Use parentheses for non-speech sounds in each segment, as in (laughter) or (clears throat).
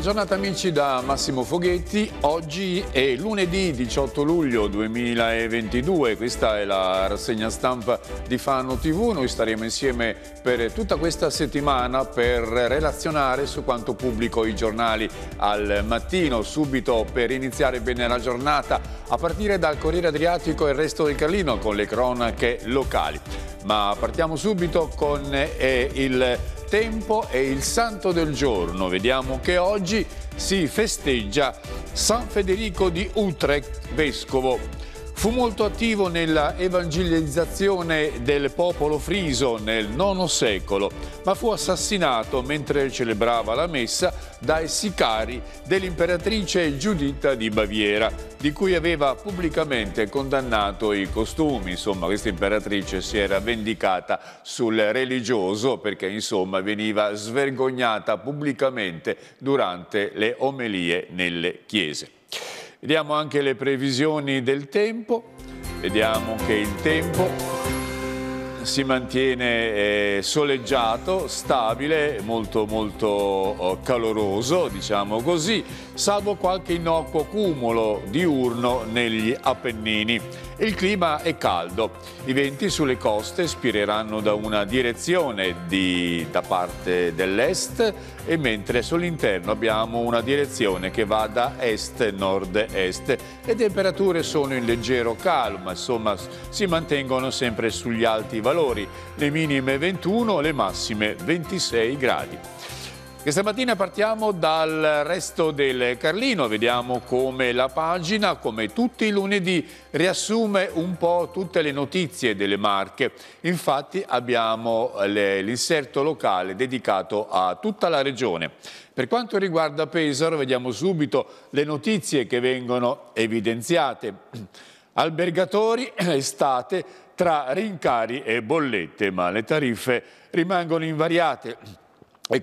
giornata amici da Massimo Foghetti, oggi è lunedì 18 luglio 2022, questa è la rassegna stampa di Fano TV, noi staremo insieme per tutta questa settimana per relazionare su quanto pubblico i giornali al mattino, subito per iniziare bene la giornata, a partire dal Corriere Adriatico e il resto del Carlino con le cronache locali. Ma partiamo subito con eh, il tempo è il santo del giorno. Vediamo che oggi si festeggia San Federico di Utrecht, vescovo. Fu molto attivo nella evangelizzazione del popolo friso nel IX secolo ma fu assassinato mentre celebrava la messa dai sicari dell'imperatrice Giuditta di Baviera, di cui aveva pubblicamente condannato i costumi. Insomma, questa imperatrice si era vendicata sul religioso perché, insomma, veniva svergognata pubblicamente durante le omelie nelle chiese. Vediamo anche le previsioni del tempo. Vediamo che il tempo si mantiene eh, soleggiato, stabile, molto molto eh, caloroso, diciamo così salvo qualche innocuo cumulo diurno negli Appennini. Il clima è caldo, i venti sulle coste spireranno da una direzione di, da parte dell'est e mentre sull'interno abbiamo una direzione che va da est-nord-est. Le temperature sono in leggero calma, insomma si mantengono sempre sugli alti valori, le minime 21, le massime 26 gradi. Questa mattina partiamo dal resto del Carlino, vediamo come la pagina, come tutti i lunedì, riassume un po' tutte le notizie delle Marche. Infatti abbiamo l'inserto locale dedicato a tutta la regione. Per quanto riguarda Pesaro, vediamo subito le notizie che vengono evidenziate. Albergatori, eh, estate, tra rincari e bollette, ma le tariffe rimangono invariate e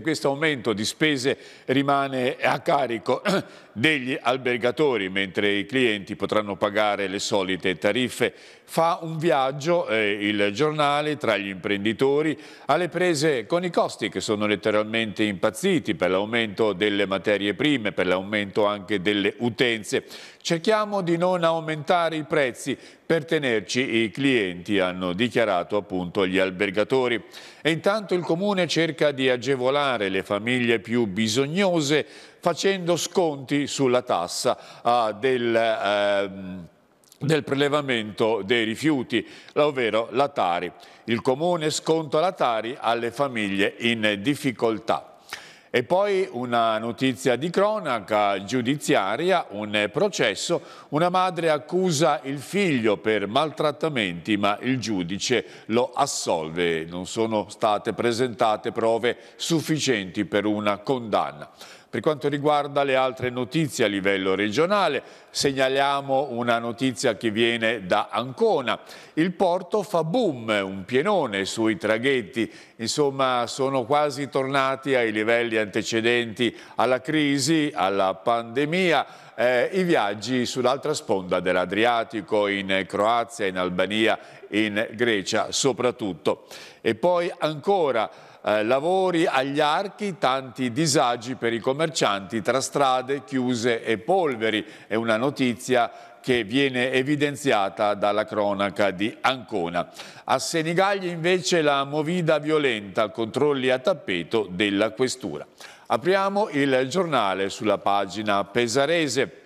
questo aumento di spese rimane a carico (clears throat) degli albergatori, mentre i clienti potranno pagare le solite tariffe. Fa un viaggio eh, il giornale tra gli imprenditori alle prese con i costi che sono letteralmente impazziti per l'aumento delle materie prime, per l'aumento anche delle utenze. Cerchiamo di non aumentare i prezzi per tenerci i clienti, hanno dichiarato appunto gli albergatori. E intanto il Comune cerca di agevolare le famiglie più bisognose facendo sconti sulla tassa eh, del... Ehm, del prelevamento dei rifiuti, ovvero la Tari. Il Comune sconta la Tari alle famiglie in difficoltà. E poi una notizia di cronaca giudiziaria, un processo, una madre accusa il figlio per maltrattamenti ma il giudice lo assolve, non sono state presentate prove sufficienti per una condanna. Per quanto riguarda le altre notizie a livello regionale, segnaliamo una notizia che viene da Ancona. Il porto fa boom, un pienone sui traghetti. Insomma, sono quasi tornati ai livelli antecedenti alla crisi, alla pandemia. Eh, I viaggi sull'altra sponda dell'Adriatico, in Croazia, in Albania, in Grecia soprattutto. E poi ancora eh, lavori agli archi, tanti disagi per i commercianti tra strade chiuse e polveri. È una notizia che viene evidenziata dalla cronaca di Ancona. A Senigallia invece la movida violenta, controlli a tappeto della questura. Apriamo il giornale sulla pagina pesarese.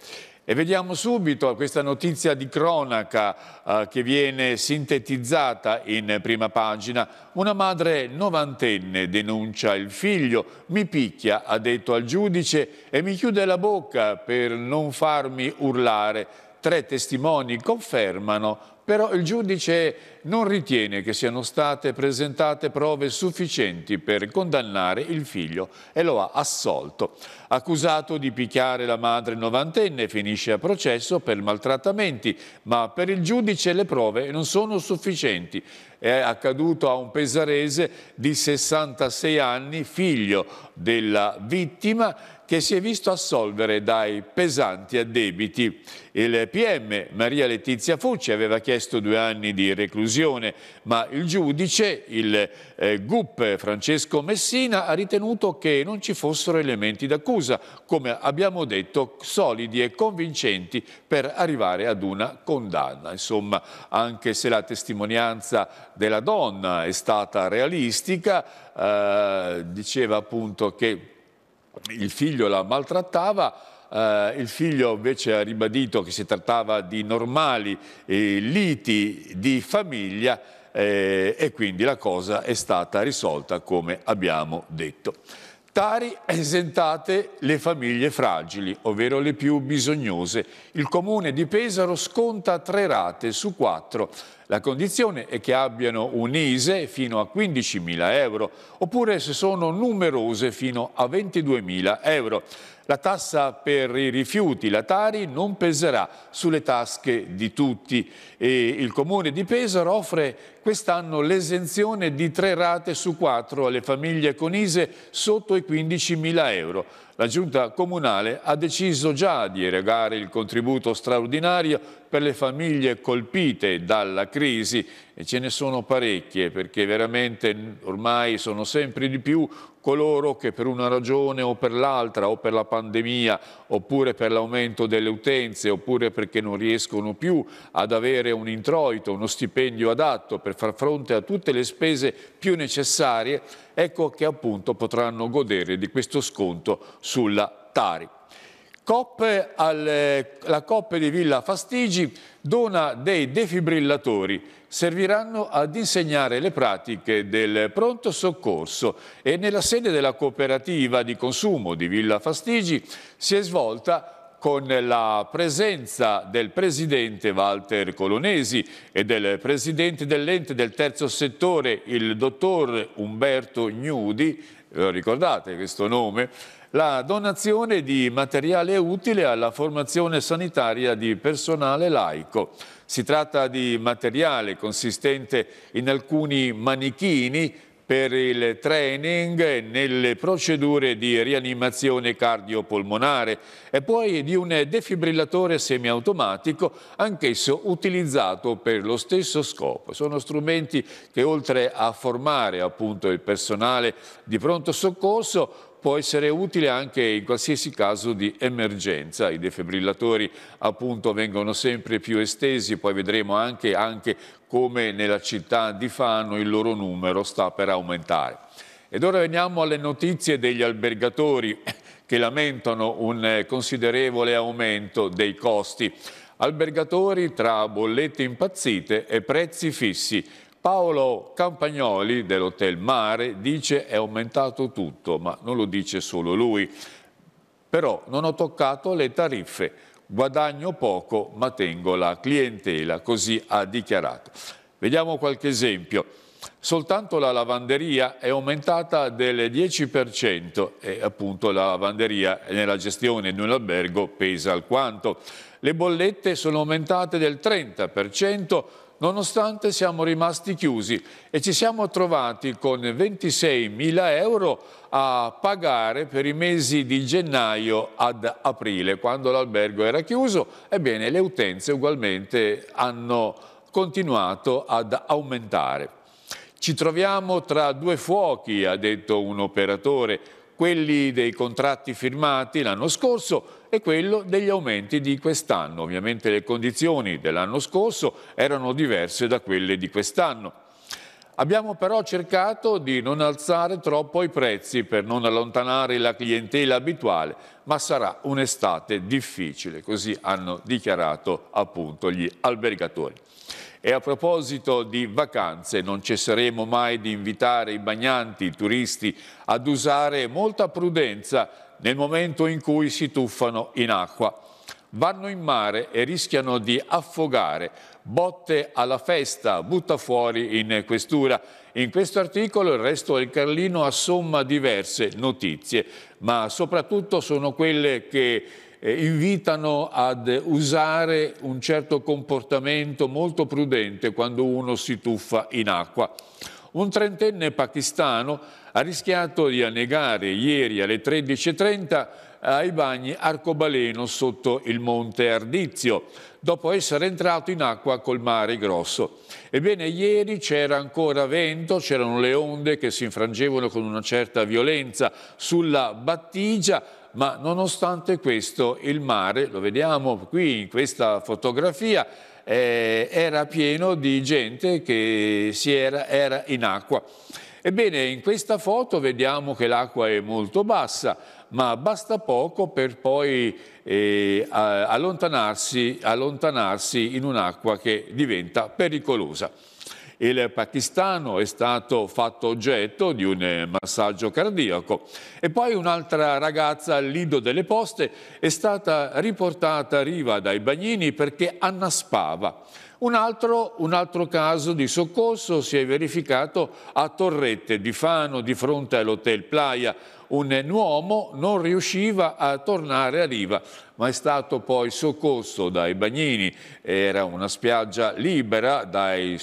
E vediamo subito questa notizia di cronaca eh, che viene sintetizzata in prima pagina. Una madre novantenne denuncia il figlio, mi picchia, ha detto al giudice, e mi chiude la bocca per non farmi urlare. Tre testimoni confermano però il giudice non ritiene che siano state presentate prove sufficienti per condannare il figlio e lo ha assolto. Accusato di picchiare la madre novantenne, finisce a processo per maltrattamenti, ma per il giudice le prove non sono sufficienti. È accaduto a un pesarese di 66 anni, figlio della vittima, che si è visto assolvere dai pesanti addebiti. Il PM Maria Letizia Fucci aveva chiesto due anni di reclusione, ma il giudice, il eh, GUP Francesco Messina, ha ritenuto che non ci fossero elementi d'accusa, come abbiamo detto, solidi e convincenti per arrivare ad una condanna. Insomma, anche se la testimonianza della donna è stata realistica, eh, diceva appunto che il figlio la maltrattava, Uh, il figlio invece ha ribadito che si trattava di normali eh, liti di famiglia eh, e quindi la cosa è stata risolta come abbiamo detto. Tari esentate le famiglie fragili, ovvero le più bisognose. Il comune di Pesaro sconta tre rate su quattro la condizione è che abbiano un ISE fino a 15.000 euro oppure se sono numerose fino a 22.000 euro. La tassa per i rifiuti, la Tari, non peserà sulle tasche di tutti e il Comune di Pesaro offre quest'anno l'esenzione di tre rate su quattro alle famiglie con ISE sotto i 15.000 euro. La Giunta Comunale ha deciso già di erogare il contributo straordinario per le famiglie colpite dalla crisi e ce ne sono parecchie perché veramente ormai sono sempre di più coloro che per una ragione o per l'altra o per la pandemia oppure per l'aumento delle utenze oppure perché non riescono più ad avere un introito, uno stipendio adatto per far fronte a tutte le spese più necessarie, ecco che appunto potranno godere di questo sconto sulla Tari. Coppe al, eh, la Coppe di Villa Fastigi dona dei defibrillatori, serviranno ad insegnare le pratiche del pronto soccorso e nella sede della cooperativa di consumo di Villa Fastigi si è svolta con la presenza del presidente Walter Colonesi e del presidente dell'ente del terzo settore, il dottor Umberto Gnudi, eh, ricordate questo nome, la donazione di materiale utile alla formazione sanitaria di personale laico. Si tratta di materiale consistente in alcuni manichini per il training nelle procedure di rianimazione cardiopolmonare e poi di un defibrillatore semiautomatico, anch'esso utilizzato per lo stesso scopo. Sono strumenti che oltre a formare appunto il personale di pronto soccorso può essere utile anche in qualsiasi caso di emergenza. I defibrillatori appunto vengono sempre più estesi, poi vedremo anche, anche come nella città di Fano il loro numero sta per aumentare. Ed ora veniamo alle notizie degli albergatori (coughs) che lamentano un considerevole aumento dei costi. Albergatori tra bollette impazzite e prezzi fissi. Paolo Campagnoli dell'Hotel Mare dice è aumentato tutto, ma non lo dice solo lui. Però non ho toccato le tariffe, guadagno poco ma tengo la clientela, così ha dichiarato. Vediamo qualche esempio. Soltanto la lavanderia è aumentata del 10% e appunto la lavanderia nella gestione di un albergo pesa alquanto. Le bollette sono aumentate del 30%, nonostante siamo rimasti chiusi e ci siamo trovati con 26 mila euro a pagare per i mesi di gennaio ad aprile, quando l'albergo era chiuso, ebbene le utenze ugualmente hanno continuato ad aumentare. Ci troviamo tra due fuochi, ha detto un operatore quelli dei contratti firmati l'anno scorso e quello degli aumenti di quest'anno. Ovviamente le condizioni dell'anno scorso erano diverse da quelle di quest'anno. Abbiamo però cercato di non alzare troppo i prezzi per non allontanare la clientela abituale, ma sarà un'estate difficile, così hanno dichiarato appunto gli albergatori. E a proposito di vacanze, non cesseremo mai di invitare i bagnanti, i turisti, ad usare molta prudenza nel momento in cui si tuffano in acqua. Vanno in mare e rischiano di affogare. Botte alla festa, butta fuori in questura. In questo articolo il resto del Carlino assomma diverse notizie, ma soprattutto sono quelle che invitano ad usare un certo comportamento molto prudente quando uno si tuffa in acqua. Un trentenne pakistano ha rischiato di annegare ieri alle 13.30 ai bagni arcobaleno sotto il monte Ardizio, dopo essere entrato in acqua col mare grosso. Ebbene, ieri c'era ancora vento, c'erano le onde che si infrangevano con una certa violenza sulla battigia, ma nonostante questo il mare, lo vediamo qui in questa fotografia, eh, era pieno di gente che era, era in acqua. Ebbene, in questa foto vediamo che l'acqua è molto bassa, ma basta poco per poi eh, allontanarsi, allontanarsi in un'acqua che diventa pericolosa. Il pakistano è stato fatto oggetto di un massaggio cardiaco. E poi un'altra ragazza al lido delle poste è stata riportata a riva dai bagnini perché annaspava. Un altro, un altro, caso di soccorso si è verificato a Torrette di Fano di fronte all'hotel Playa. Un uomo non riusciva a tornare a riva, ma è stato poi soccorso dai bagnini. Era una spiaggia libera, dai,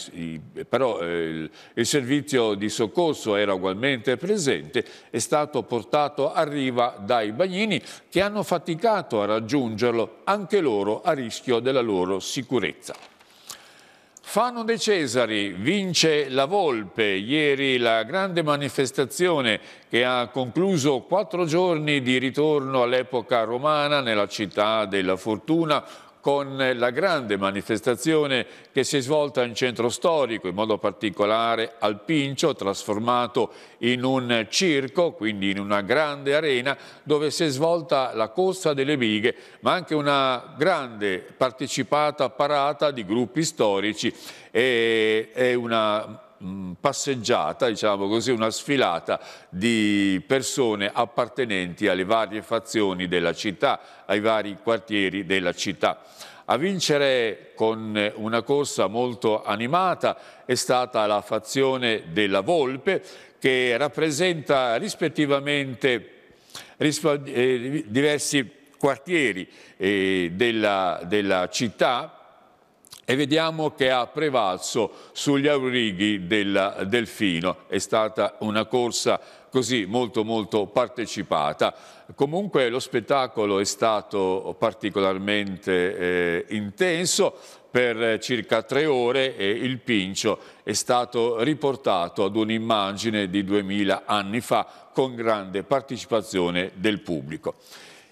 però eh, il servizio di soccorso era ugualmente presente. È stato portato a riva dai bagnini che hanno faticato a raggiungerlo, anche loro a rischio della loro sicurezza. Fanno dei Cesari, vince la Volpe. Ieri la grande manifestazione che ha concluso quattro giorni di ritorno all'epoca romana nella città della Fortuna con la grande manifestazione che si è svolta in centro storico, in modo particolare al Pincio, trasformato in un circo, quindi in una grande arena dove si è svolta la corsa delle bighe, ma anche una grande partecipata parata di gruppi storici e, e una passeggiata, diciamo così, una sfilata di persone appartenenti alle varie fazioni della città, ai vari quartieri della città. A vincere con una corsa molto animata è stata la fazione della Volpe che rappresenta rispettivamente eh, diversi quartieri eh, della, della città e vediamo che ha prevalso sugli aurighi del Delfino. È stata una corsa così molto molto partecipata. Comunque lo spettacolo è stato particolarmente eh, intenso per circa tre ore e il Pincio è stato riportato ad un'immagine di 2000 anni fa con grande partecipazione del pubblico.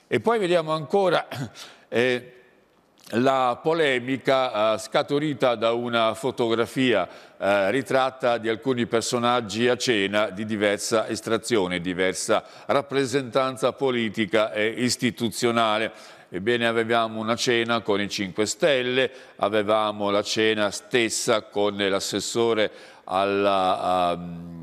E poi vediamo ancora... Eh, la polemica eh, scaturita da una fotografia eh, ritratta di alcuni personaggi a cena di diversa estrazione, diversa rappresentanza politica e istituzionale. Ebbene avevamo una cena con i 5 Stelle, avevamo la cena stessa con l'assessore alla... Um,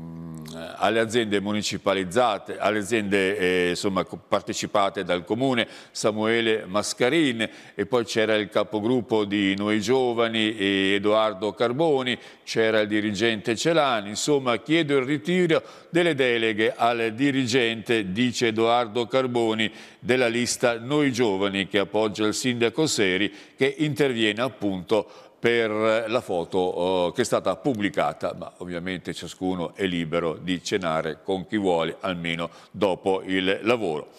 eh, alle aziende municipalizzate, alle aziende eh, insomma, partecipate dal comune, Samuele Mascarin e poi c'era il capogruppo di Noi Giovani, eh, Edoardo Carboni, c'era il dirigente Celani, insomma chiedo il ritiro delle deleghe al dirigente, dice Edoardo Carboni, della lista Noi Giovani che appoggia il sindaco Seri che interviene appunto per la foto eh, che è stata pubblicata, ma ovviamente ciascuno è libero di cenare con chi vuole, almeno dopo il lavoro.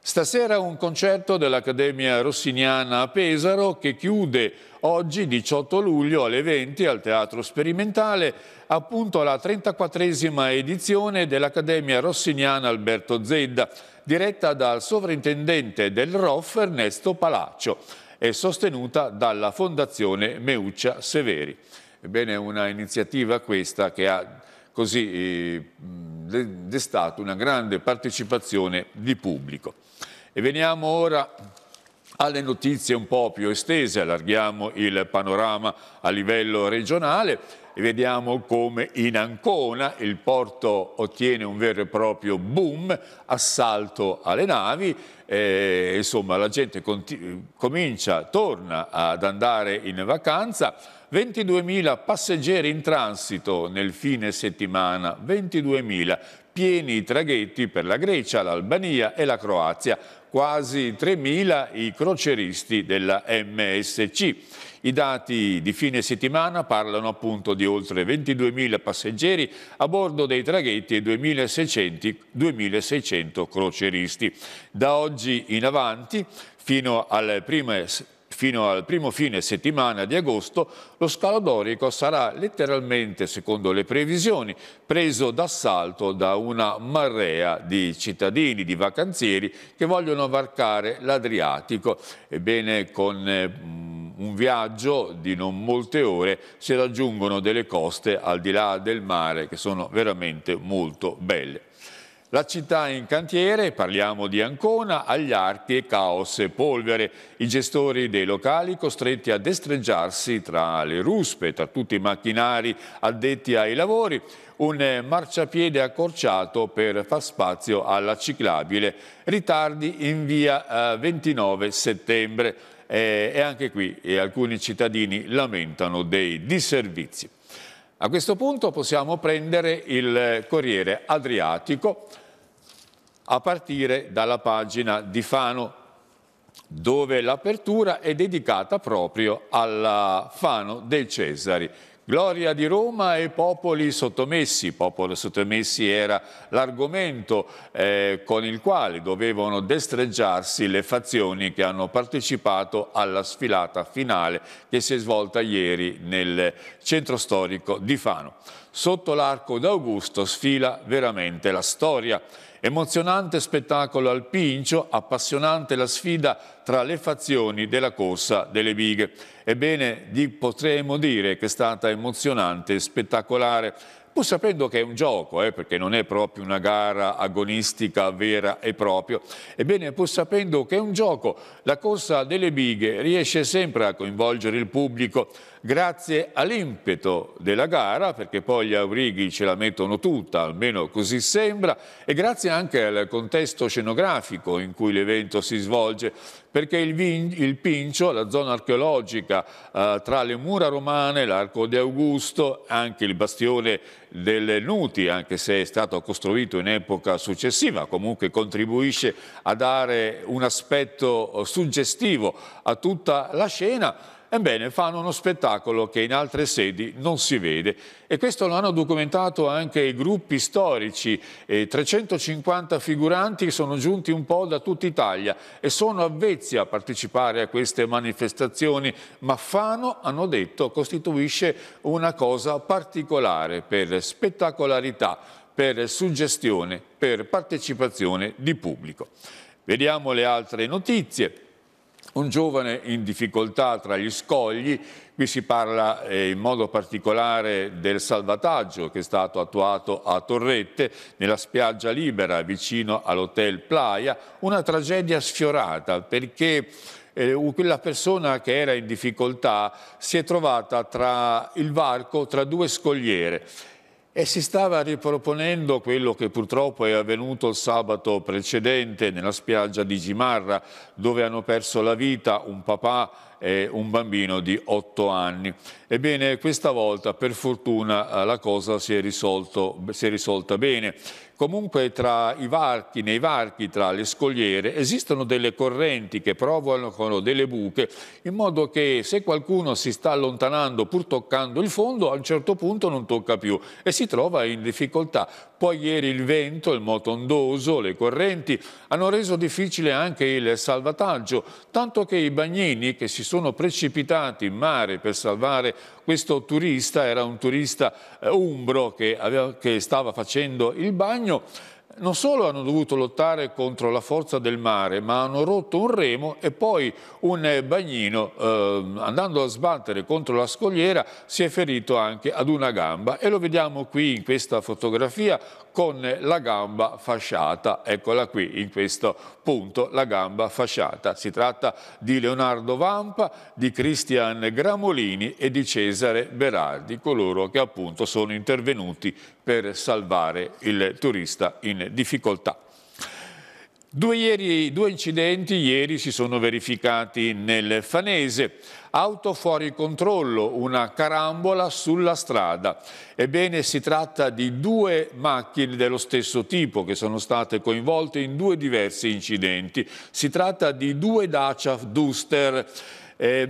Stasera un concerto dell'Accademia Rossiniana a Pesaro che chiude oggi 18 luglio alle 20 al Teatro Sperimentale appunto la 34esima edizione dell'Accademia Rossiniana Alberto Zedda diretta dal sovrintendente del ROF Ernesto Palaccio e sostenuta dalla Fondazione Meuccia Severi. Ebbene, una iniziativa questa che ha così eh, destato una grande partecipazione di pubblico. E veniamo ora alle notizie un po' più estese, allarghiamo il panorama a livello regionale e vediamo come in Ancona il porto ottiene un vero e proprio boom, assalto alle navi, e, insomma la gente comincia, torna ad andare in vacanza, 22.000 passeggeri in transito nel fine settimana, 22.000 pieni traghetti per la Grecia, l'Albania e la Croazia, quasi 3.000 i croceristi della MSC. I dati di fine settimana parlano appunto di oltre 22.000 passeggeri a bordo dei traghetti e 2.600, croceristi. Da oggi in avanti, fino al primo Fino al primo fine settimana di agosto lo scalo dorico sarà letteralmente, secondo le previsioni, preso d'assalto da una marrea di cittadini, di vacanzieri che vogliono varcare l'Adriatico. Ebbene, con eh, un viaggio di non molte ore si raggiungono delle coste al di là del mare che sono veramente molto belle. La città in cantiere, parliamo di Ancona, agli archi e caos e polvere. I gestori dei locali costretti a destreggiarsi tra le ruspe, tra tutti i macchinari addetti ai lavori, un marciapiede accorciato per far spazio alla ciclabile, ritardi in via 29 eh, settembre eh, e anche qui eh, alcuni cittadini lamentano dei disservizi. A questo punto possiamo prendere il Corriere Adriatico a partire dalla pagina di Fano dove l'apertura è dedicata proprio alla Fano dei Cesari Gloria di Roma e popoli sottomessi. Popoli sottomessi era l'argomento eh, con il quale dovevano destreggiarsi le fazioni che hanno partecipato alla sfilata finale che si è svolta ieri nel centro storico di Fano. Sotto l'arco d'Augusto sfila veramente la storia Emozionante spettacolo al Pincio, appassionante la sfida tra le fazioni della corsa delle bighe. Ebbene, potremmo dire che è stata emozionante e spettacolare pur sapendo che è un gioco, eh, perché non è proprio una gara agonistica vera e propria, ebbene pur sapendo che è un gioco, la corsa delle bighe riesce sempre a coinvolgere il pubblico grazie all'impeto della gara, perché poi gli aurighi ce la mettono tutta, almeno così sembra, e grazie anche al contesto scenografico in cui l'evento si svolge, perché il, Vin, il Pincio, la zona archeologica eh, tra le mura romane, l'arco di Augusto, anche il bastione delle Nuti, anche se è stato costruito in epoca successiva, comunque contribuisce a dare un aspetto eh, suggestivo a tutta la scena, Ebbene, fanno uno spettacolo che in altre sedi non si vede e questo lo hanno documentato anche i gruppi storici. Eh, 350 figuranti sono giunti un po' da tutta Italia e sono avvezzi a partecipare a queste manifestazioni, ma Fano, hanno detto, costituisce una cosa particolare per spettacolarità, per suggestione, per partecipazione di pubblico. Vediamo le altre notizie un giovane in difficoltà tra gli scogli, qui si parla eh, in modo particolare del salvataggio che è stato attuato a Torrette, nella spiaggia libera vicino all'hotel Playa, una tragedia sfiorata perché eh, quella persona che era in difficoltà si è trovata tra il varco, tra due scogliere e si stava riproponendo quello che purtroppo è avvenuto il sabato precedente nella spiaggia di Gimarra, dove hanno perso la vita un papà eh, un bambino di 8 anni. Ebbene, questa volta per fortuna eh, la cosa si è, risolto, si è risolta bene. Comunque varchi, nei varchi tra le scogliere esistono delle correnti che provocano delle buche in modo che se qualcuno si sta allontanando pur toccando il fondo a un certo punto non tocca più e si trova in difficoltà. Poi ieri il vento, il moto ondoso, le correnti hanno reso difficile anche il salvataggio, tanto che i bagnini che si sono precipitati in mare per salvare questo turista, era un turista eh, umbro che, aveva, che stava facendo il bagno, non solo hanno dovuto lottare contro la forza del mare, ma hanno rotto un remo e poi un bagnino, eh, andando a sbattere contro la scogliera, si è ferito anche ad una gamba. E lo vediamo qui in questa fotografia con la gamba fasciata. Eccola qui, in questo punto, la gamba fasciata. Si tratta di Leonardo Vampa, di Cristian Gramolini e di Cesare Berardi, coloro che appunto sono intervenuti per salvare il turista in difficoltà. Due, ieri, due, incidenti ieri si sono verificati nel Fanese. Auto fuori controllo, una carambola sulla strada. Ebbene, si tratta di due macchine dello stesso tipo che sono state coinvolte in due diversi incidenti. Si tratta di due Dacia Duster. Eh,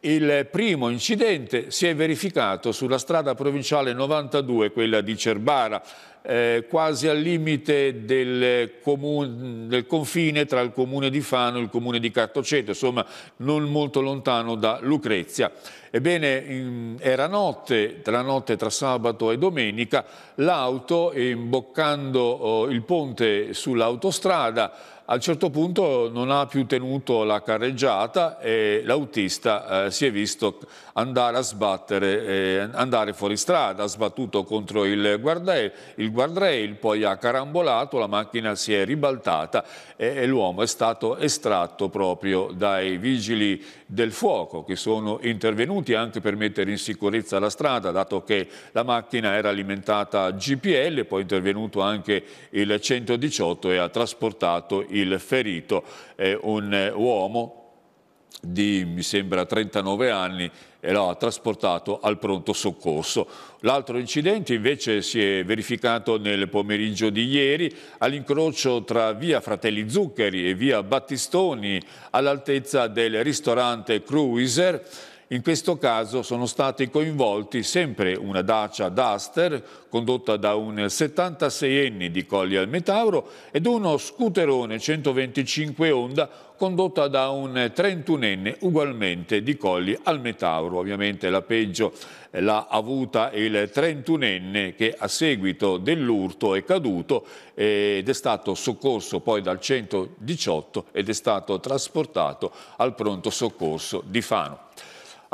il primo incidente si è verificato sulla strada provinciale 92, quella di Cerbara eh, quasi al limite del, comune, del, confine tra il comune di Fano e il comune di Cartoceto, insomma non molto lontano da Lucrezia. Ebbene, era notte, tra notte tra sabato e domenica, l'auto imboccando oh, il ponte sull'autostrada a un certo punto non ha più tenuto la carreggiata e l'autista eh, si è visto andare a sbattere, eh, andare fuori strada, ha sbattuto contro il, guarda il guardrail, poi ha carambolato, la macchina si è ribaltata e, l'uomo è stato estratto proprio dai vigili del fuoco che sono intervenuti anche per mettere in sicurezza la strada, dato che la macchina era alimentata a GPL, poi è intervenuto anche il 118 e ha trasportato il ferito, eh, un uomo di mi sembra 39 anni e lo ha trasportato al pronto soccorso. L'altro incidente invece si è verificato nel pomeriggio di ieri all'incrocio tra via Fratelli Zuccheri e via Battistoni all'altezza del ristorante Cruiser in questo caso sono stati coinvolti sempre una Dacia Duster condotta da un 76enne di Colli al Metauro ed uno scooterone 125 Honda condotta da un 31enne ugualmente di Colli al Metauro. Ovviamente la peggio l'ha avuta il 31enne che a seguito dell'urto è caduto ed è stato soccorso poi dal 118 ed è stato trasportato al pronto soccorso di Fano.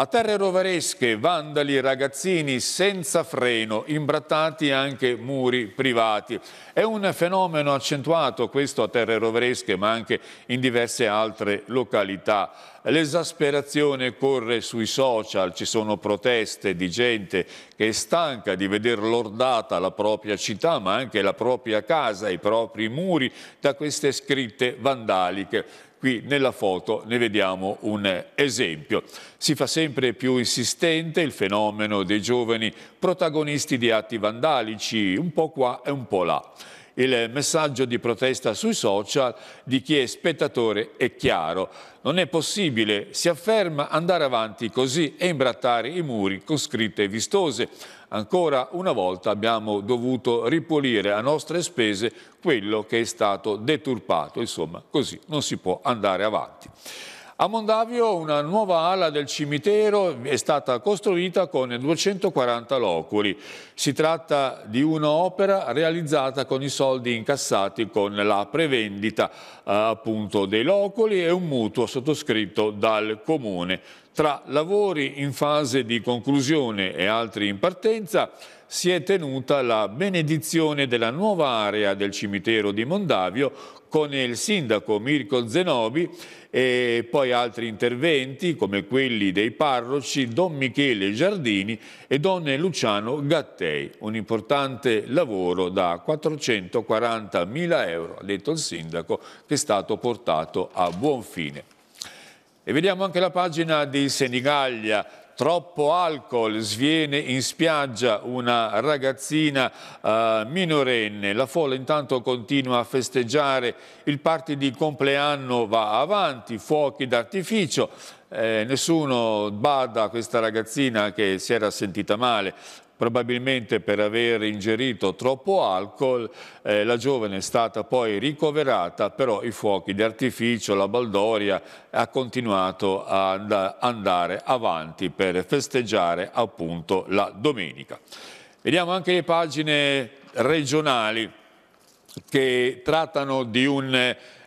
A terre roveresche, vandali e ragazzini senza freno, imbrattati anche muri privati. È un fenomeno accentuato questo a terre roveresche ma anche in diverse altre località. L'esasperazione corre sui social, ci sono proteste di gente che è stanca di veder lordata la propria città ma anche la propria casa, i propri muri da queste scritte vandaliche. Qui nella foto ne vediamo un esempio. Si fa sempre più insistente il fenomeno dei giovani protagonisti di atti vandalici, un po' qua e un po' là il messaggio di protesta sui social di chi è spettatore è chiaro. Non è possibile, si afferma, andare avanti così e imbrattare i muri con scritte vistose. Ancora una volta abbiamo dovuto ripulire a nostre spese quello che è stato deturpato. Insomma, così non si può andare avanti. A Mondavio una nuova ala del cimitero è stata costruita con 240 loculi. Si tratta di un'opera realizzata con i soldi incassati con la prevendita eh, appunto, dei loculi e un mutuo sottoscritto dal comune. Tra lavori in fase di conclusione e altri in partenza si è tenuta la benedizione della nuova area del cimitero di Mondavio con il sindaco Mirko Zenobi e poi altri interventi come quelli dei parroci Don Michele Giardini e Don Luciano Gattei. Un importante lavoro da 440 mila euro, ha detto il sindaco, che è stato portato a buon fine. E vediamo anche la pagina di Senigallia troppo alcol, sviene in spiaggia una ragazzina eh, minorenne. La folla intanto continua a festeggiare, il party di compleanno va avanti, fuochi d'artificio. Eh, nessuno bada a questa ragazzina che si era sentita male probabilmente per aver ingerito troppo alcol, eh, la giovane è stata poi ricoverata, però i fuochi di artificio, la baldoria, ha continuato ad andare avanti per festeggiare appunto la domenica. Vediamo anche le pagine regionali che trattano di un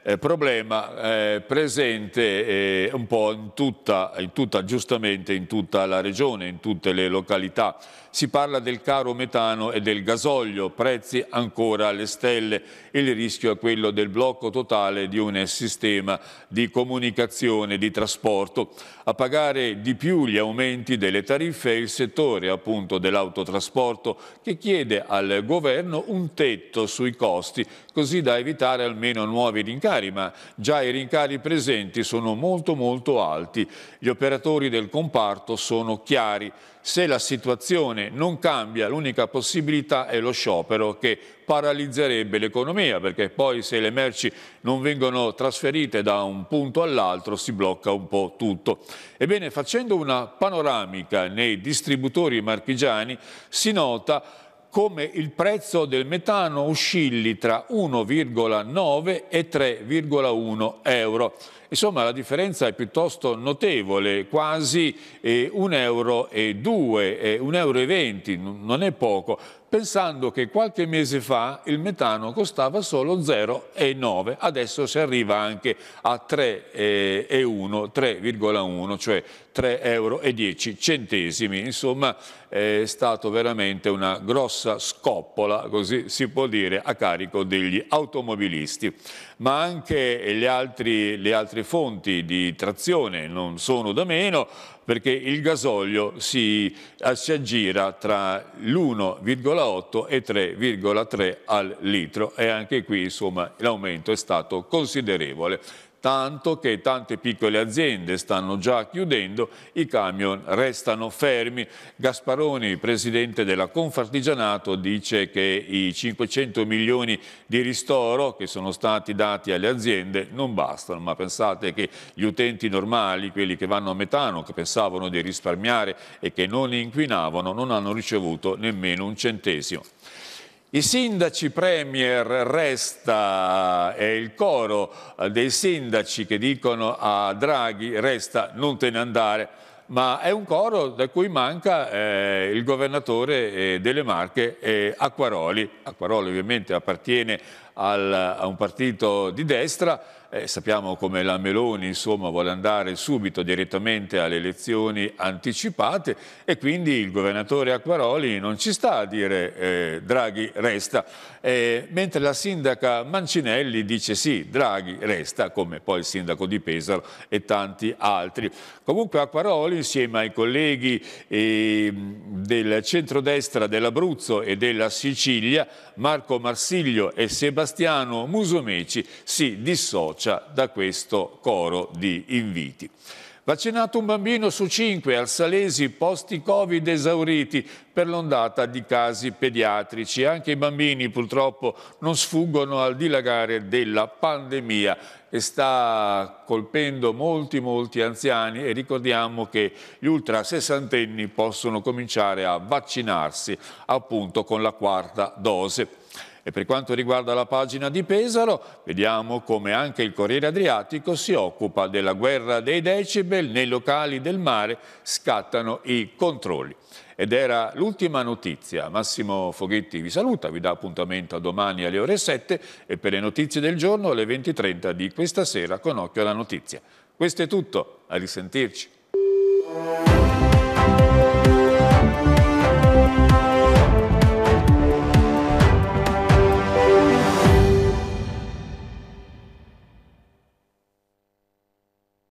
eh, problema eh, presente eh, un po' in tutta, in tutta, giustamente in tutta la regione, in tutte le località si parla del caro metano e del gasolio, prezzi ancora alle stelle. Il rischio è quello del blocco totale di un sistema di comunicazione, di trasporto. A pagare di più gli aumenti delle tariffe è il settore appunto dell'autotrasporto che chiede al governo un tetto sui costi così da evitare almeno nuovi rincari, ma già i rincari presenti sono molto molto alti. Gli operatori del comparto sono chiari. Se la situazione situazione non cambia, l'unica possibilità è lo sciopero che paralizzerebbe l'economia perché poi se le merci non vengono trasferite da un punto all'altro si blocca un po' tutto. Ebbene, facendo una panoramica nei distributori marchigiani si nota come il prezzo del metano oscilli tra 1,9 e 3,1 euro Insomma la differenza è piuttosto notevole, quasi eh, 1,2 euro, eh, 1,20 euro, non è poco pensando che qualche mese fa il metano costava solo 0,9, adesso si arriva anche a 3,1, eh, cioè 3,10 euro. Insomma è stato veramente una grossa scoppola, così si può dire, a carico degli automobilisti. Ma anche altri, le altre le fonti di trazione non sono da meno perché il gasolio si, eh, si aggira tra l'1,8 e 3,3 al litro e anche qui l'aumento è stato considerevole tanto che tante piccole aziende stanno già chiudendo, i camion restano fermi. Gasparoni, presidente della Confartigianato, dice che i 500 milioni di ristoro che sono stati dati alle aziende non bastano, ma pensate che gli utenti normali, quelli che vanno a metano, che pensavano di risparmiare e che non inquinavano, non hanno ricevuto nemmeno un centesimo. I sindaci premier resta, è eh, il coro eh, dei sindaci che dicono a Draghi resta, non te ne andare, ma è un coro da cui manca eh, il governatore eh, delle Marche eh, Acquaroli. Acquaroli ovviamente appartiene al, a un partito di destra, eh, sappiamo come la Meloni insomma, vuole andare subito direttamente alle elezioni anticipate e quindi il governatore Acquaroli non ci sta a dire eh, Draghi resta, eh, mentre la sindaca Mancinelli dice sì, Draghi resta, come poi il sindaco di Pesaro e tanti altri. Comunque Acquaroli insieme ai colleghi ehm, del centrodestra dell'Abruzzo e della Sicilia Marco Marsiglio e Sebastiano Musomeci si dissocia da questo coro di inviti. Vaccinato un bambino su cinque al Salesi, posti Covid esauriti per l'ondata di casi pediatrici. Anche i bambini purtroppo non sfuggono al dilagare della pandemia e sta colpendo molti molti anziani e ricordiamo che gli ultra sessantenni possono cominciare a vaccinarsi appunto con la quarta dose. E per quanto riguarda la pagina di Pesaro, vediamo come anche il Corriere Adriatico si occupa della guerra dei decibel, nei locali del mare scattano i controlli. Ed era l'ultima notizia. Massimo Foghetti vi saluta, vi dà appuntamento a domani alle ore 7 e per le notizie del giorno alle 20.30 di questa sera con occhio alla notizia. Questo è tutto, a risentirci.